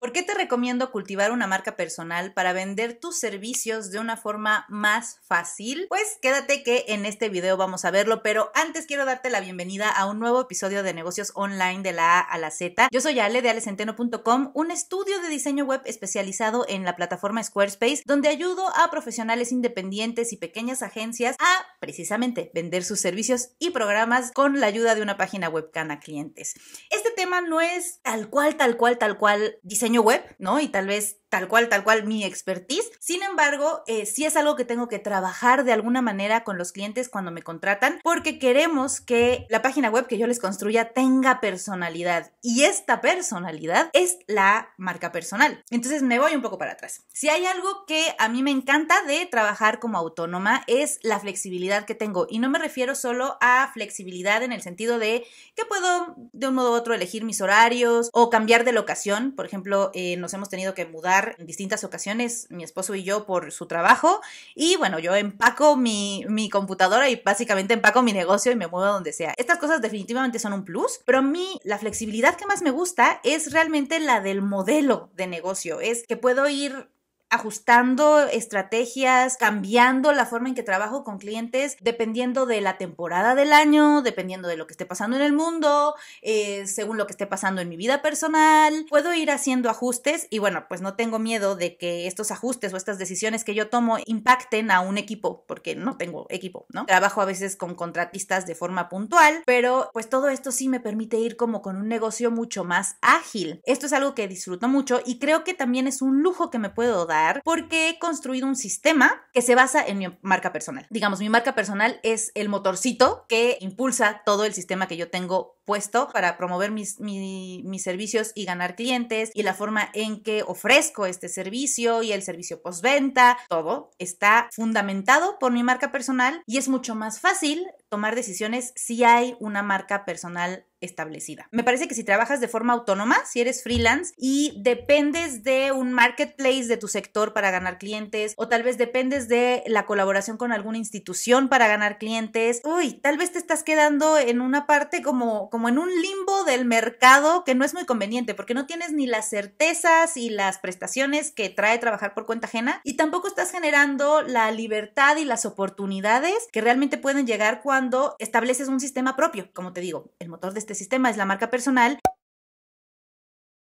¿Por qué te recomiendo cultivar una marca personal para vender tus servicios de una forma más fácil? Pues quédate que en este video vamos a verlo, pero antes quiero darte la bienvenida a un nuevo episodio de negocios online de la A a la Z. Yo soy Ale de alecenteno.com, un estudio de diseño web especializado en la plataforma Squarespace, donde ayudo a profesionales independientes y pequeñas agencias a precisamente vender sus servicios y programas con la ayuda de una página web a clientes. Este tema no es tal cual, tal cual, tal cual diseño web, ¿no? Y tal vez tal cual, tal cual mi expertise. Sin embargo, eh, sí es algo que tengo que trabajar de alguna manera con los clientes cuando me contratan, porque queremos que la página web que yo les construya tenga personalidad y esta personalidad es la marca personal. Entonces me voy un poco para atrás. Si hay algo que a mí me encanta de trabajar como autónoma es la flexibilidad que tengo y no me refiero solo a flexibilidad en el sentido de que puedo de un modo u otro elegir mis horarios o cambiar de locación. Por ejemplo, eh, nos hemos tenido que mudar en distintas ocasiones, mi esposo y yo, por su trabajo. Y bueno, yo empaco mi, mi computadora y básicamente empaco mi negocio y me muevo donde sea. Estas cosas definitivamente son un plus, pero a mí la flexibilidad que más me gusta es realmente la del modelo de negocio. Es que puedo ir ajustando estrategias, cambiando la forma en que trabajo con clientes, dependiendo de la temporada del año, dependiendo de lo que esté pasando en el mundo, eh, según lo que esté pasando en mi vida personal. Puedo ir haciendo ajustes y bueno, pues no tengo miedo de que estos ajustes o estas decisiones que yo tomo impacten a un equipo, porque no tengo equipo, ¿no? Trabajo a veces con contratistas de forma puntual, pero pues todo esto sí me permite ir como con un negocio mucho más ágil. Esto es algo que disfruto mucho y creo que también es un lujo que me puedo dar porque he construido un sistema que se basa en mi marca personal. Digamos, mi marca personal es el motorcito que impulsa todo el sistema que yo tengo puesto para promover mis, mis servicios y ganar clientes y la forma en que ofrezco este servicio y el servicio postventa, todo está fundamentado por mi marca personal y es mucho más fácil tomar decisiones si hay una marca personal establecida. Me parece que si trabajas de forma autónoma, si eres freelance y dependes de un marketplace de tu sector para ganar clientes o tal vez dependes de la colaboración con alguna institución para ganar clientes, uy, tal vez te estás quedando en una parte como como en un limbo del mercado que no es muy conveniente porque no tienes ni las certezas y las prestaciones que trae trabajar por cuenta ajena y tampoco estás generando la libertad y las oportunidades que realmente pueden llegar cuando estableces un sistema propio. Como te digo, el motor de este sistema es la marca personal.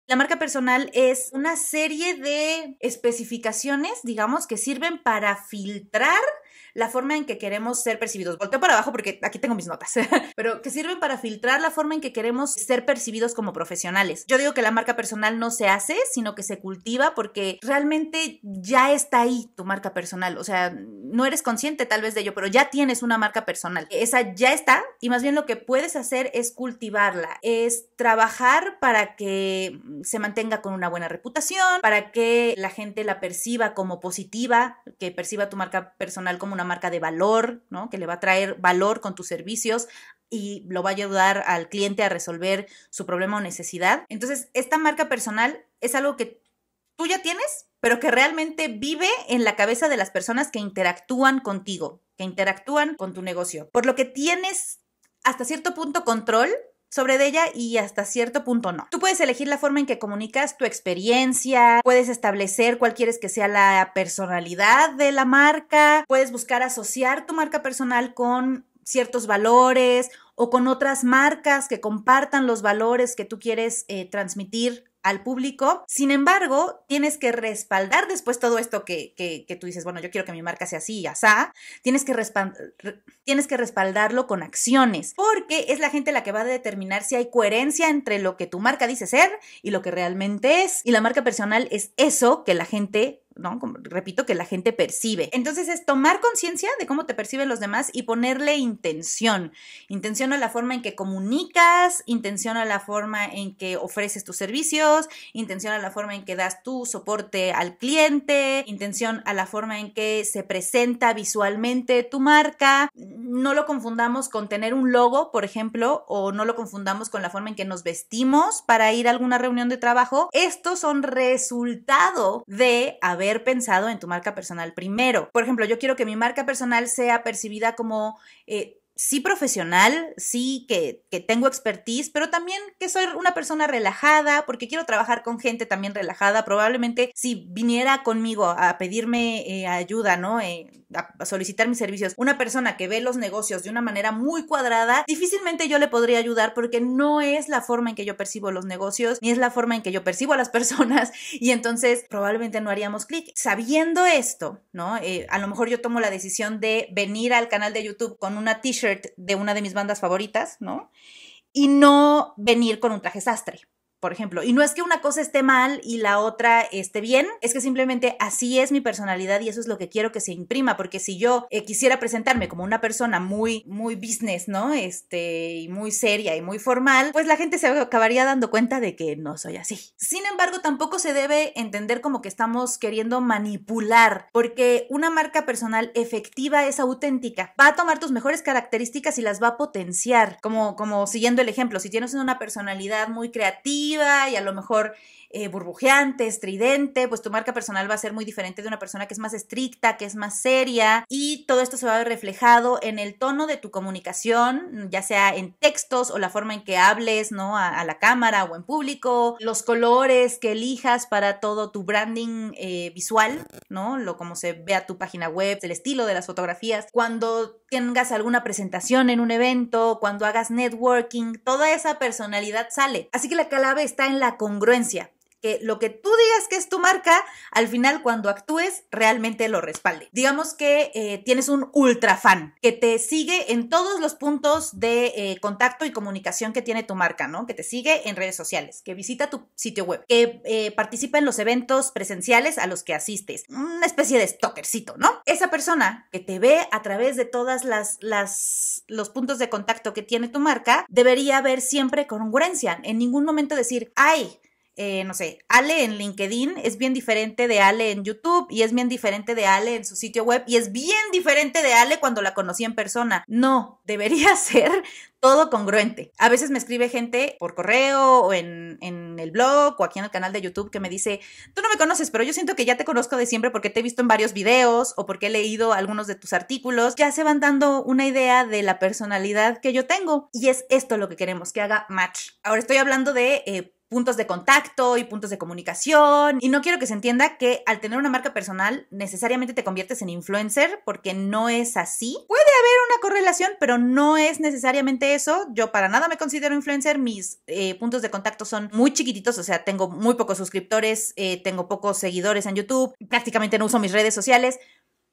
La marca personal es una serie de especificaciones, digamos, que sirven para filtrar la forma en que queremos ser percibidos. Volteo para abajo porque aquí tengo mis notas, pero que sirven para filtrar la forma en que queremos ser percibidos como profesionales. Yo digo que la marca personal no se hace, sino que se cultiva porque realmente ya está ahí tu marca personal. O sea, no eres consciente tal vez de ello, pero ya tienes una marca personal. Esa ya está y más bien lo que puedes hacer es cultivarla, es trabajar para que se mantenga con una buena reputación, para que la gente la perciba como positiva, que perciba tu marca personal como una marca de valor, ¿no? Que le va a traer valor con tus servicios y lo va a ayudar al cliente a resolver su problema o necesidad. Entonces, esta marca personal es algo que tú ya tienes, pero que realmente vive en la cabeza de las personas que interactúan contigo, que interactúan con tu negocio. Por lo que tienes hasta cierto punto control sobre de ella y hasta cierto punto no. Tú puedes elegir la forma en que comunicas tu experiencia, puedes establecer cuál quieres que sea la personalidad de la marca, puedes buscar asociar tu marca personal con ciertos valores o con otras marcas que compartan los valores que tú quieres eh, transmitir al público. Sin embargo, tienes que respaldar después todo esto que, tú dices, bueno, yo quiero que mi marca sea así y asá. Tienes que, tienes que respaldarlo con acciones, porque es la gente la que va a determinar si hay coherencia entre lo que tu marca dice ser y lo que realmente es. Y la marca personal es eso que la gente repito, que la gente percibe. Entonces es tomar conciencia de cómo te perciben los demás y ponerle intención. Intención a la forma en que comunicas, intención a la forma en que ofreces tus servicios, intención a la forma en que das tu soporte al cliente, intención a la forma en que se presenta visualmente tu marca. No lo confundamos con tener un logo, por ejemplo, o no lo confundamos con la forma en que nos vestimos para ir a alguna reunión de trabajo. Estos son resultado de haber haber pensado en tu marca personal primero. Por ejemplo, yo quiero que mi marca personal sea percibida como eh, sí profesional, sí que, que, tengo expertise, pero también que soy una persona relajada, porque quiero trabajar con gente también relajada. Probablemente si viniera conmigo a pedirme eh, ayuda, ¿no? Eh, a, solicitar mis servicios, una persona que ve los negocios de una manera muy cuadrada, difícilmente yo le podría ayudar porque no es la forma en que yo percibo los negocios, ni es la forma en que yo percibo a las personas, y entonces probablemente no haríamos clic. Sabiendo esto, ¿no? Eh, a lo mejor yo tomo la decisión de venir al canal de YouTube con una t de una de mis bandas favoritas, ¿no? Y no venir con un traje sastre, por ejemplo. Y no es que una cosa esté mal y la otra esté bien, es que simplemente así es mi personalidad y eso es lo que quiero que se imprima, porque si yo eh, quisiera presentarme como una persona muy, muy business, ¿no? Este, y muy seria y muy formal, pues la gente se acabaría dando cuenta de que no soy así. Sin embargo, tampoco se debe entender como que estamos queriendo manipular, porque una marca personal efectiva es auténtica, va a tomar tus mejores características y las va a potenciar, como, como siguiendo el ejemplo, si tienes una personalidad muy creativa, y a lo mejor eh, burbujeante, estridente, pues tu marca personal va a ser muy diferente de una persona que es más estricta, que es más seria y todo esto se va a ver reflejado en el tono de tu comunicación, ya sea en textos o la forma en que hables, ¿no? A, la cámara o en público, los colores que elijas para todo tu branding eh, visual, ¿no? Lo como se vea tu página web, el estilo de las fotografías, cuando tengas alguna presentación en un evento, cuando hagas networking, toda esa personalidad sale. Así que la clave está en la congruencia que lo que tú digas que es tu marca, al final cuando actúes realmente lo respalde. Digamos que eh, tienes un ultra fan que te sigue en todos los puntos de eh, contacto y comunicación que tiene tu marca, ¿no? Que te sigue en redes sociales, que visita tu sitio web, que eh, participa en los eventos presenciales a los que asistes. Una especie de stalkercito, ¿no? Esa persona que te ve a través de todas las, las los puntos de contacto que tiene tu marca, debería ver siempre congruencia. En ningún momento decir, ay, eh, no sé, Ale en LinkedIn es bien diferente de Ale en YouTube y es bien diferente de Ale en su sitio web y es bien diferente de Ale cuando la conocí en persona. No, debería ser todo congruente. A veces me escribe gente por correo o en, el blog o aquí en el canal de YouTube que me dice, tú no me conoces, pero yo siento que ya te conozco de siempre porque te he visto en varios videos o porque he leído algunos de tus artículos. Ya se van dando una idea de la personalidad que yo tengo y es esto lo que queremos, que haga match. Ahora estoy hablando de... Eh, puntos de contacto y puntos de comunicación. Y no quiero que se entienda que al tener una marca personal necesariamente te conviertes en influencer porque no es así. Puede haber una correlación, pero no es necesariamente eso. Yo para nada me considero influencer. Mis eh, puntos de contacto son muy chiquititos, o sea, tengo muy pocos suscriptores, eh, tengo pocos seguidores en YouTube, prácticamente no uso mis redes sociales.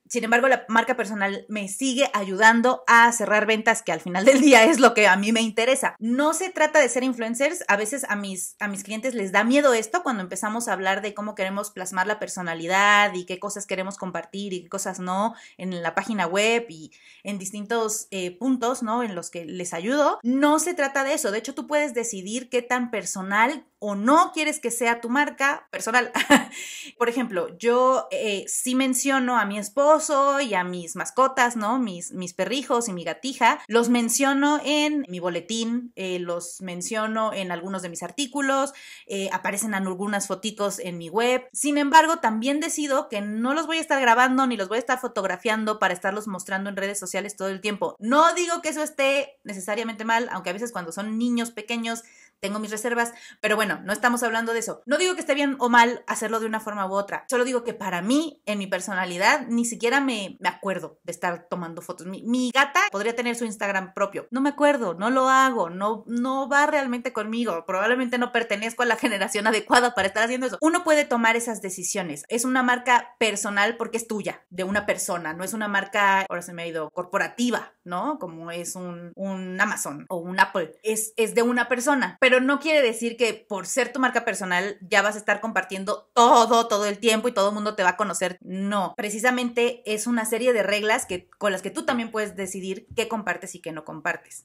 Sin embargo, la marca personal me sigue ayudando a cerrar ventas, que al final del día es lo que a mí me interesa. No se trata de ser influencers. A veces a mis, a mis clientes les da miedo esto cuando empezamos a hablar de cómo queremos plasmar la personalidad y qué cosas queremos compartir y qué cosas no en la página web y en distintos eh, puntos, ¿no? En los que les ayudo. No se trata de eso. De hecho, tú puedes decidir qué tan personal o no quieres que sea tu marca personal. Por ejemplo, yo eh, sí menciono a mi esposo y a mis mascotas, ¿no? Mis, mis perrijos y mi gatija. Los menciono en mi boletín, eh, los menciono en algunos de mis artículos, eh, aparecen algunas fotitos en mi web. Sin embargo, también decido que no los voy a estar grabando ni los voy a estar fotografiando para estarlos mostrando en redes sociales todo el tiempo. No digo que eso esté necesariamente mal, aunque a veces cuando son niños pequeños tengo mis reservas, pero bueno, no estamos hablando de eso. No digo que esté bien o mal hacerlo de una forma u otra, solo digo que para mí, en mi personalidad, ni siquiera me, me acuerdo de estar tomando fotos. Mi, gata podría tener su Instagram propio, no me acuerdo, no lo hago, no, no va realmente conmigo, probablemente no pertenezco a la generación adecuada para estar haciendo eso. Uno puede tomar esas decisiones, es una marca personal porque es tuya, de una persona, no es una marca, ahora se me ha ido, corporativa, ¿no? Como es un, un Amazon o un Apple, es, es de una persona pero no quiere decir que por ser tu marca personal ya vas a estar compartiendo todo, todo el tiempo y todo el mundo te va a conocer. No, precisamente es una serie de reglas que, con las que tú también puedes decidir qué compartes y qué no compartes.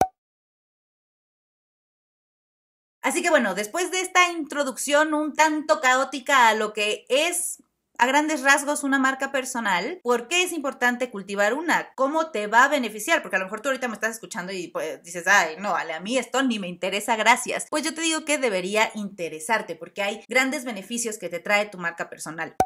Así que bueno, después de esta introducción un tanto caótica a lo que es a grandes rasgos una marca personal, ¿por qué es importante cultivar una? ¿Cómo te va a beneficiar? Porque a lo mejor tú ahorita me estás escuchando y pues, dices, ay, no, a mí esto ni me interesa, gracias. Pues yo te digo que debería interesarte porque hay grandes beneficios que te trae tu marca personal.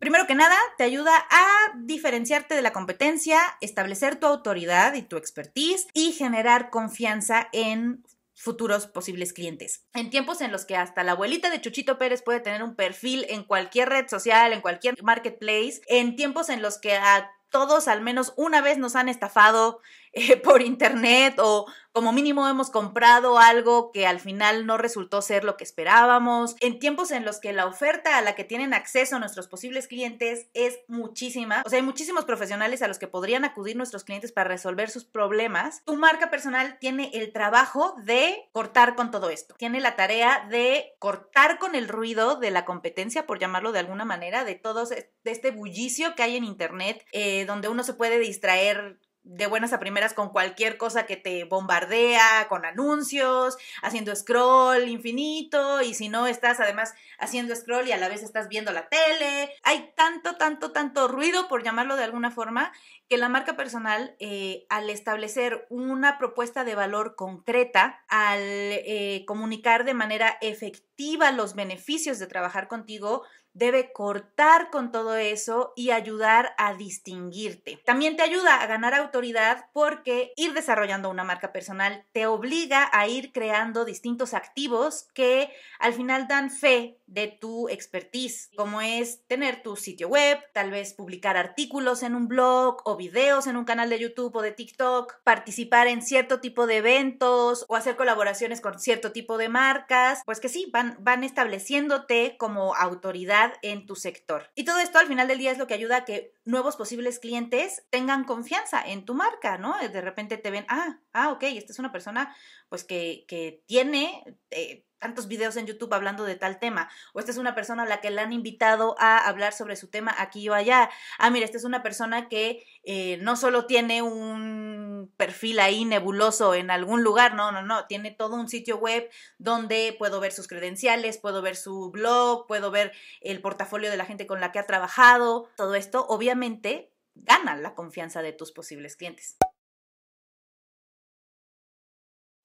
Primero que nada, te ayuda a diferenciarte de la competencia, establecer tu autoridad y tu expertise y generar confianza en futuros posibles clientes. En tiempos en los que hasta la abuelita de Chuchito Pérez puede tener un perfil en cualquier red social, en cualquier marketplace, en tiempos en los que a todos al menos una vez nos han estafado, eh, por internet o como mínimo hemos comprado algo que al final no resultó ser lo que esperábamos. En tiempos en los que la oferta a la que tienen acceso nuestros posibles clientes es muchísima, o sea, hay muchísimos profesionales a los que podrían acudir nuestros clientes para resolver sus problemas, tu marca personal tiene el trabajo de cortar con todo esto. Tiene la tarea de cortar con el ruido de la competencia, por llamarlo de alguna manera, de todo este bullicio que hay en Internet, eh, donde uno se puede distraer de buenas a primeras con cualquier cosa que te bombardea, con anuncios, haciendo scroll infinito, y si no estás además haciendo scroll y a la vez estás viendo la tele. Hay tanto, tanto, tanto ruido, por llamarlo de alguna forma, que la marca personal, eh, al establecer una propuesta de valor concreta, al eh, comunicar de manera efectiva los beneficios de trabajar contigo, debe cortar con todo eso y ayudar a distinguirte. También te ayuda a ganar autoridad porque ir desarrollando una marca personal te obliga a ir creando distintos activos que al final dan fe de tu expertise, como es tener tu sitio web, tal vez publicar artículos en un blog o videos en un canal de YouTube o de TikTok, participar en cierto tipo de eventos o hacer colaboraciones con cierto tipo de marcas, pues que sí, van, van estableciéndote como autoridad en tu sector. Y todo esto al final del día es lo que ayuda a que nuevos posibles clientes tengan confianza en tu marca, ¿no? De repente te ven, ah, ah, ok, esta es una persona pues que, que tiene... Eh, tantos videos en YouTube hablando de tal tema, o esta es una persona a la que le han invitado a hablar sobre su tema aquí o allá. Ah, mira, esta es una persona que eh, no solo tiene un perfil ahí nebuloso en algún lugar, no, no, no, tiene todo un sitio web donde puedo ver sus credenciales, puedo ver su blog, puedo ver el portafolio de la gente con la que ha trabajado, todo esto, obviamente, gana la confianza de tus posibles clientes.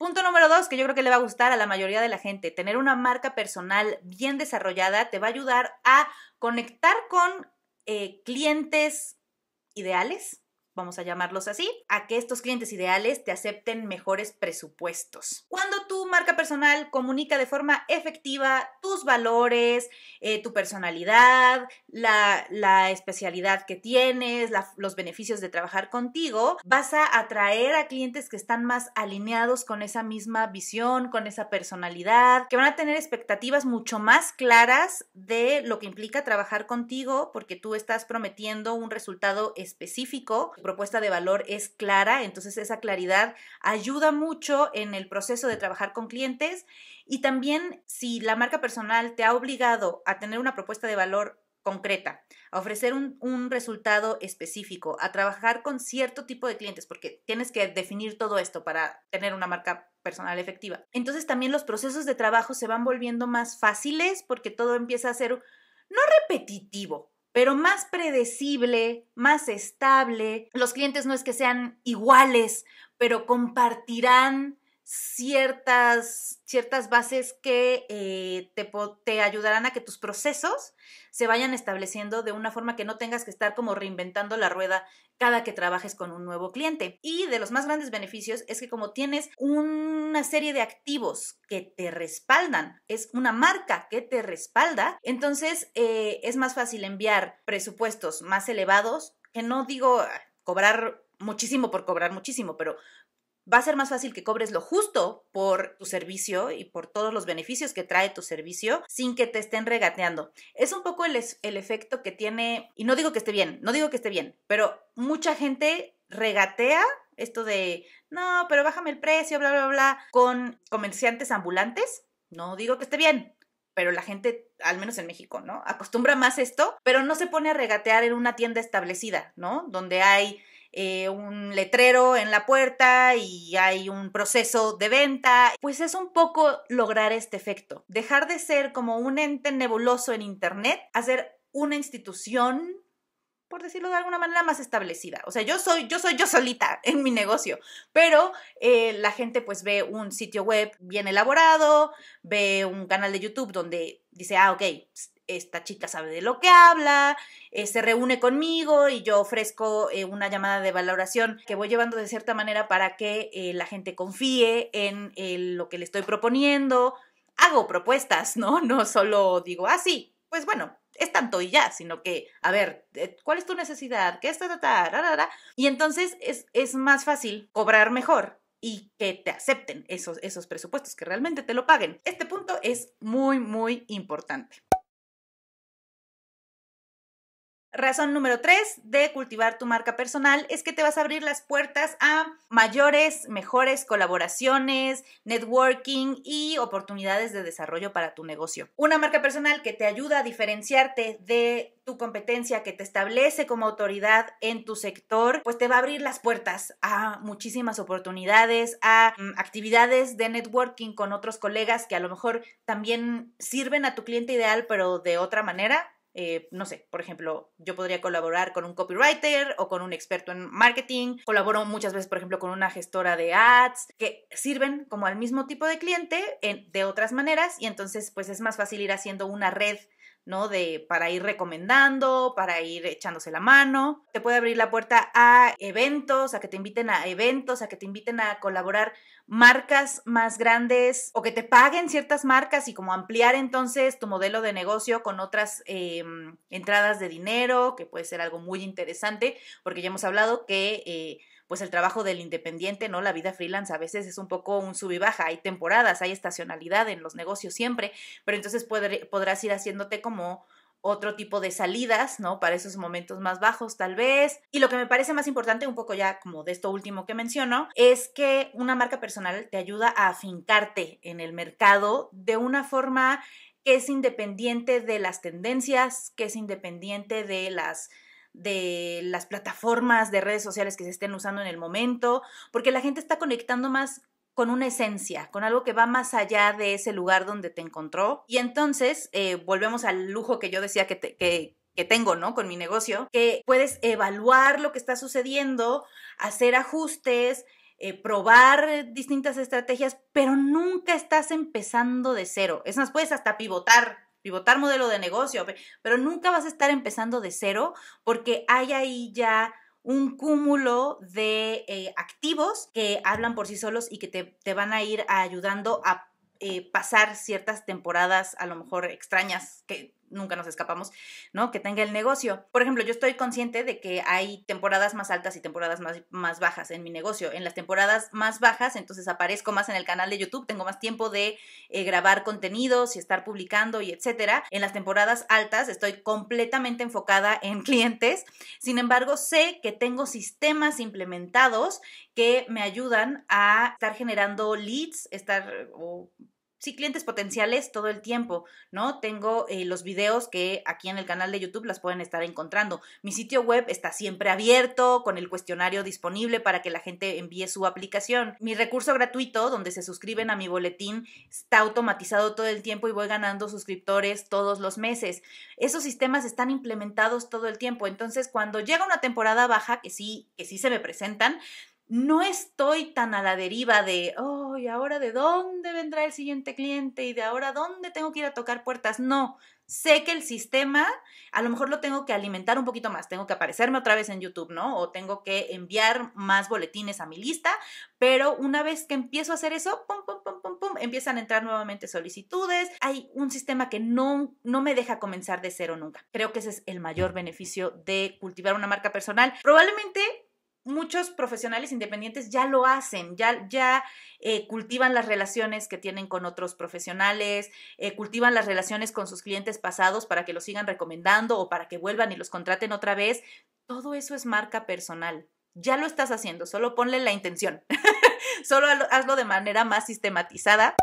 Punto número dos, que yo creo que le va a gustar a la mayoría de la gente, tener una marca personal bien desarrollada te va a ayudar a conectar con eh, clientes ideales, vamos a llamarlos así, a que estos clientes ideales te acepten mejores presupuestos. Cuando tu marca personal comunica de forma efectiva tus valores, eh, tu personalidad, la, especialidad que tienes, los beneficios de trabajar contigo, vas a atraer a clientes que están más alineados con esa misma visión, con esa personalidad, que van a tener expectativas mucho más claras de lo que implica trabajar contigo, porque tú estás prometiendo un resultado específico propuesta de valor es clara, entonces esa claridad ayuda mucho en el proceso de trabajar con clientes y también si la marca personal te ha obligado a tener una propuesta de valor concreta, a ofrecer un, resultado específico, a trabajar con cierto tipo de clientes, porque tienes que definir todo esto para tener una marca personal efectiva. Entonces también los procesos de trabajo se van volviendo más fáciles porque todo empieza a ser no repetitivo, pero más predecible, más estable. Los clientes no es que sean iguales, pero compartirán ciertas, ciertas bases que eh, te, te, ayudarán a que tus procesos se vayan estableciendo de una forma que no tengas que estar como reinventando la rueda cada que trabajes con un nuevo cliente. Y de los más grandes beneficios es que como tienes una serie de activos que te respaldan, es una marca que te respalda, entonces eh, es más fácil enviar presupuestos más elevados, que no digo ah, cobrar muchísimo por cobrar muchísimo, pero va a ser más fácil que cobres lo justo por tu servicio y por todos los beneficios que trae tu servicio sin que te estén regateando. Es un poco el, el efecto que tiene, y no digo que esté bien, no digo que esté bien, pero mucha gente regatea esto de, no, pero bájame el precio, bla, bla, bla, con comerciantes ambulantes. No digo que esté bien, pero la gente, al menos en México, ¿no? Acostumbra más esto, pero no se pone a regatear en una tienda establecida, ¿no? Donde hay eh, un letrero en la puerta y hay un proceso de venta. Pues es un poco lograr este efecto, dejar de ser como un ente nebuloso en Internet, hacer una institución por decirlo de alguna manera, más establecida. O sea, yo soy yo, soy yo solita en mi negocio, pero eh, la gente pues ve un sitio web bien elaborado, ve un canal de YouTube donde dice, ah, ok, esta chica sabe de lo que habla, eh, se reúne conmigo y yo ofrezco eh, una llamada de valoración que voy llevando de cierta manera para que eh, la gente confíe en lo que le estoy proponiendo. Hago propuestas, ¿no? No solo digo, ah, sí, pues bueno, es tanto y ya, sino que, a ver, ¿cuál es tu necesidad? ¿Qué es? Ta, y entonces es, más fácil cobrar mejor y que te acepten esos, esos presupuestos, que realmente te lo paguen. Este punto es muy, muy importante. Razón número tres de cultivar tu marca personal es que te vas a abrir las puertas a mayores, mejores colaboraciones, networking y oportunidades de desarrollo para tu negocio. Una marca personal que te ayuda a diferenciarte de tu competencia, que te establece como autoridad en tu sector, pues te va a abrir las puertas a muchísimas oportunidades, a mm, actividades de networking con otros colegas que a lo mejor también sirven a tu cliente ideal, pero de otra manera eh, no sé, por ejemplo, yo podría colaborar con un copywriter o con un experto en marketing, colaboro muchas veces, por ejemplo, con una gestora de ads, que sirven como al mismo tipo de cliente en, de otras maneras y entonces pues es más fácil ir haciendo una red ¿no? De, para ir recomendando, para ir echándose la mano. Te puede abrir la puerta a eventos, a que te inviten a eventos, a que te inviten a colaborar marcas más grandes o que te paguen ciertas marcas y como ampliar entonces tu modelo de negocio con otras eh, entradas de dinero, que puede ser algo muy interesante, porque ya hemos hablado que... Eh, pues el trabajo del independiente, ¿no? La vida freelance a veces es un poco un sub y baja, hay temporadas, hay estacionalidad en los negocios siempre, pero entonces podrás ir haciéndote como otro tipo de salidas, ¿no? Para esos momentos más bajos tal vez. Y lo que me parece más importante, un poco ya como de esto último que menciono, es que una marca personal te ayuda a afincarte en el mercado de una forma que es independiente de las tendencias, que es independiente de las de las plataformas de redes sociales que se estén usando en el momento, porque la gente está conectando más con una esencia, con algo que va más allá de ese lugar donde te encontró. Y entonces eh, volvemos al lujo que yo decía que, que, tengo, ¿no? Con mi negocio, que puedes evaluar lo que está sucediendo, hacer ajustes, eh, probar distintas estrategias, pero nunca estás empezando de cero. Es más, puedes hasta pivotar pivotar modelo de negocio, pero nunca vas a estar empezando de cero porque hay ahí ya un cúmulo de eh, activos que hablan por sí solos y que te, van a ir ayudando a eh, pasar ciertas temporadas a lo mejor extrañas que nunca nos escapamos, ¿no? Que tenga el negocio. Por ejemplo, yo estoy consciente de que hay temporadas más altas y temporadas más, más bajas en mi negocio. En las temporadas más bajas, entonces aparezco más en el canal de YouTube, tengo más tiempo de eh, grabar contenidos y estar publicando y etcétera. En las temporadas altas estoy completamente enfocada en clientes. Sin embargo, sé que tengo sistemas implementados que me ayudan a estar generando leads, estar sí, clientes potenciales todo el tiempo, ¿no? Tengo eh, los videos que aquí en el canal de YouTube las pueden estar encontrando. Mi sitio web está siempre abierto, con el cuestionario disponible para que la gente envíe su aplicación. Mi recurso gratuito, donde se suscriben a mi boletín, está automatizado todo el tiempo y voy ganando suscriptores todos los meses. Esos sistemas están implementados todo el tiempo. Entonces, cuando llega una temporada baja, que sí, que sí se me presentan, no estoy tan a la deriva de, oh, ¿y ahora de dónde vendrá el siguiente cliente? ¿Y de ahora dónde tengo que ir a tocar puertas? No, sé que el sistema, a lo mejor lo tengo que alimentar un poquito más, tengo que aparecerme otra vez en YouTube, ¿no? O tengo que enviar más boletines a mi lista, pero una vez que empiezo a hacer eso, pum, pum, pum, pum, pum, empiezan a entrar nuevamente solicitudes. Hay un sistema que no, no me deja comenzar de cero nunca. Creo que ese es el mayor beneficio de cultivar una marca personal. Probablemente muchos profesionales independientes ya lo hacen, ya, ya eh, cultivan las relaciones que tienen con otros profesionales, eh, cultivan las relaciones con sus clientes pasados para que los sigan recomendando o para que vuelvan y los contraten otra vez. Todo eso es marca personal. Ya lo estás haciendo, solo ponle la intención. solo hazlo de manera más sistematizada.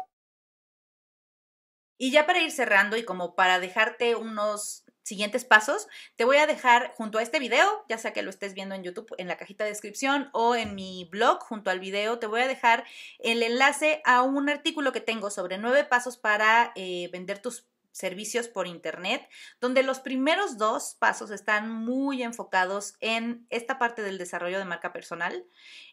Y ya para ir cerrando y como para dejarte unos siguientes pasos. Te voy a dejar junto a este video, ya sea que lo estés viendo en YouTube, en la cajita de descripción o en mi blog junto al video, te voy a dejar el enlace a un artículo que tengo sobre nueve pasos para eh, vender tus servicios por internet, donde los primeros dos pasos están muy enfocados en esta parte del desarrollo de marca personal,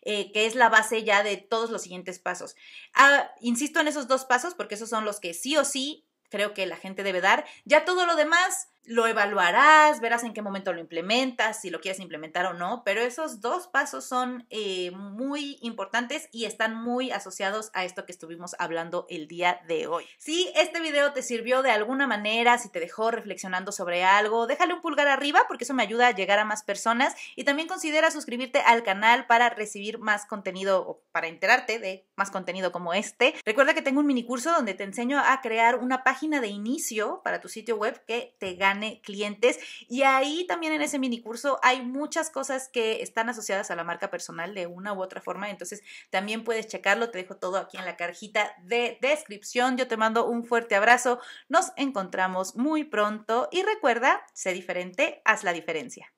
eh, que es la base ya de todos los siguientes pasos. Ah, insisto en esos dos pasos porque esos son los que sí o sí creo que la gente debe dar. Ya todo lo demás lo evaluarás, verás en qué momento lo implementas, si lo quieres implementar o no, pero esos dos pasos son eh, muy importantes y están muy asociados a esto que estuvimos hablando el día de hoy. Si este video te sirvió de alguna manera, si te dejó reflexionando sobre algo, déjale un pulgar arriba porque eso me ayuda a llegar a más personas y también considera suscribirte al canal para recibir más contenido o para enterarte de más contenido como este. Recuerda que tengo un mini curso donde te enseño a crear una página de inicio para tu sitio web que te gane clientes. Y ahí también en ese mini curso hay muchas cosas que están asociadas a la marca personal de una u otra forma. Entonces también puedes checarlo. Te dejo todo aquí en la cajita de descripción. Yo te mando un fuerte abrazo. Nos encontramos muy pronto y recuerda, sé diferente, haz la diferencia.